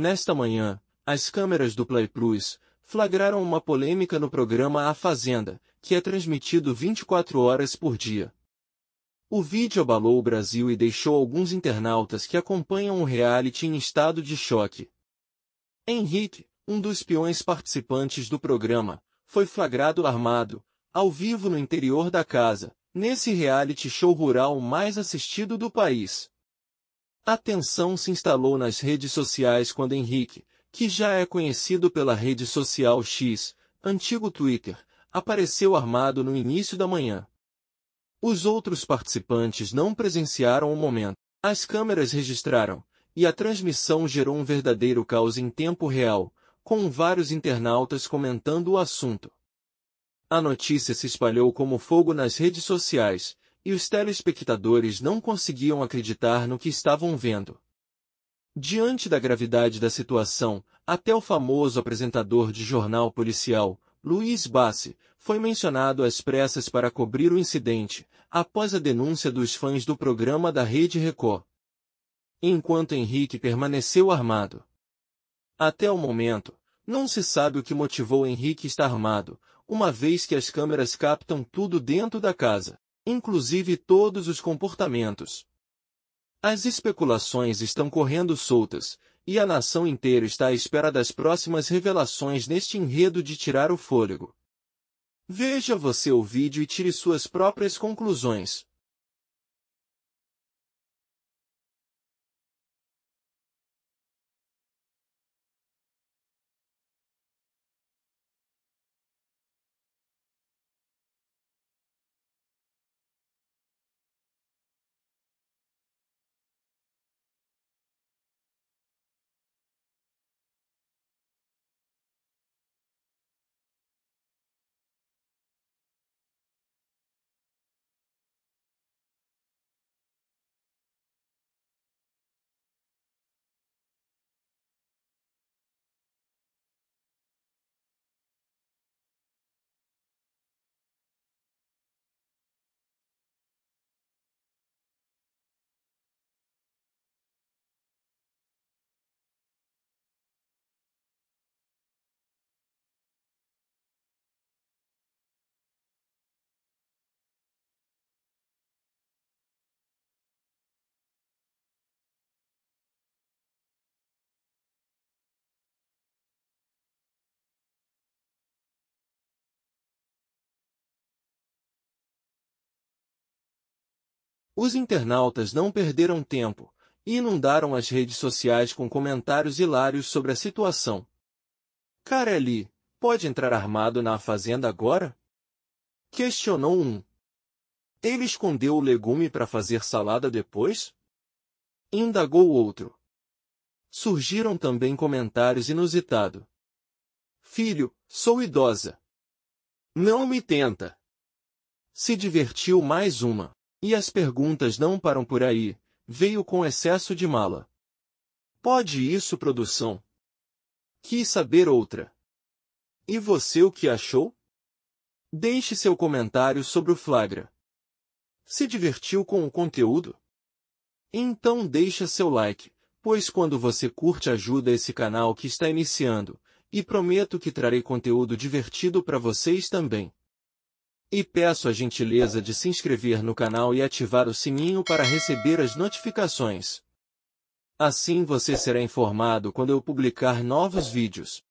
Nesta manhã, as câmeras do Play Plus flagraram uma polêmica no programa A Fazenda, que é transmitido 24 horas por dia. O vídeo abalou o Brasil e deixou alguns internautas que acompanham o reality em estado de choque. Henrique, um dos peões participantes do programa, foi flagrado armado, ao vivo no interior da casa, nesse reality show rural mais assistido do país. A tensão se instalou nas redes sociais quando Henrique, que já é conhecido pela rede social X, antigo Twitter, apareceu armado no início da manhã. Os outros participantes não presenciaram o momento. As câmeras registraram, e a transmissão gerou um verdadeiro caos em tempo real, com vários internautas comentando o assunto. A notícia se espalhou como fogo nas redes sociais, e os telespectadores não conseguiam acreditar no que estavam vendo. Diante da gravidade da situação, até o famoso apresentador de jornal policial, Luiz Bassi, foi mencionado às pressas para cobrir o incidente, após a denúncia dos fãs do programa da Rede Record. Enquanto Henrique permaneceu armado. Até o momento, não se sabe o que motivou Henrique estar armado, uma vez que as câmeras captam tudo dentro da casa inclusive todos os comportamentos. As especulações estão correndo soltas, e a nação inteira está à espera das próximas revelações neste enredo de tirar o fôlego. Veja você o vídeo e tire suas próprias conclusões. Os internautas não perderam tempo e inundaram as redes sociais com comentários hilários sobre a situação. Cara ali, pode entrar armado na fazenda agora? Questionou um. Ele escondeu o legume para fazer salada depois? Indagou outro. Surgiram também comentários inusitados. Filho, sou idosa. Não me tenta. Se divertiu mais uma. E as perguntas não param por aí, veio com excesso de mala. Pode isso, produção? Quis saber outra. E você o que achou? Deixe seu comentário sobre o flagra. Se divertiu com o conteúdo? Então deixa seu like, pois quando você curte ajuda esse canal que está iniciando, e prometo que trarei conteúdo divertido para vocês também. E peço a gentileza de se inscrever no canal e ativar o sininho para receber as notificações. Assim você será informado quando eu publicar novos vídeos.